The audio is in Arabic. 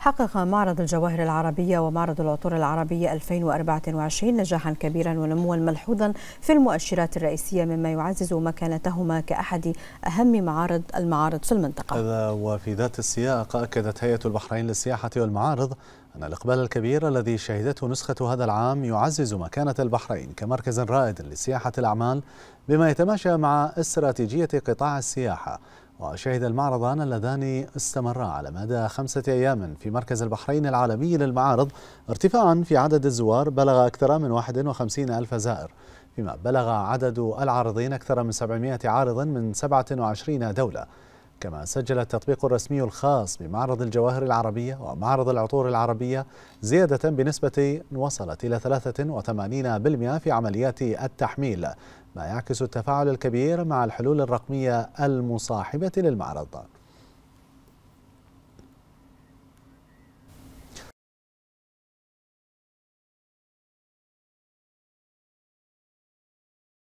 حقق معرض الجواهر العربية ومعرض العطور العربية 2024 نجاحا كبيرا ونموا ملحوظا في المؤشرات الرئيسية مما يعزز مكانتهما كأحد أهم معارض المعارض في المنطقة هذا وفي ذات السياق أكدت هيئة البحرين للسياحة والمعارض أن الإقبال الكبير الذي شهدته نسخة هذا العام يعزز مكانة البحرين كمركز رائد لسياحة الأعمال بما يتماشى مع استراتيجية قطاع السياحة وشهد المعرضان اللذان استمرا على مدى خمسة أيام في مركز البحرين العالمي للمعارض ارتفاعا في عدد الزوار بلغ أكثر من 51 ألف زائر فيما بلغ عدد العارضين أكثر من 700 عارض من 27 دولة كما سجل التطبيق الرسمي الخاص بمعرض الجواهر العربية ومعرض العطور العربية زيادة بنسبة وصلت إلى 83% في عمليات التحميل ما يعكس التفاعل الكبير مع الحلول الرقمية المصاحبة للمعرض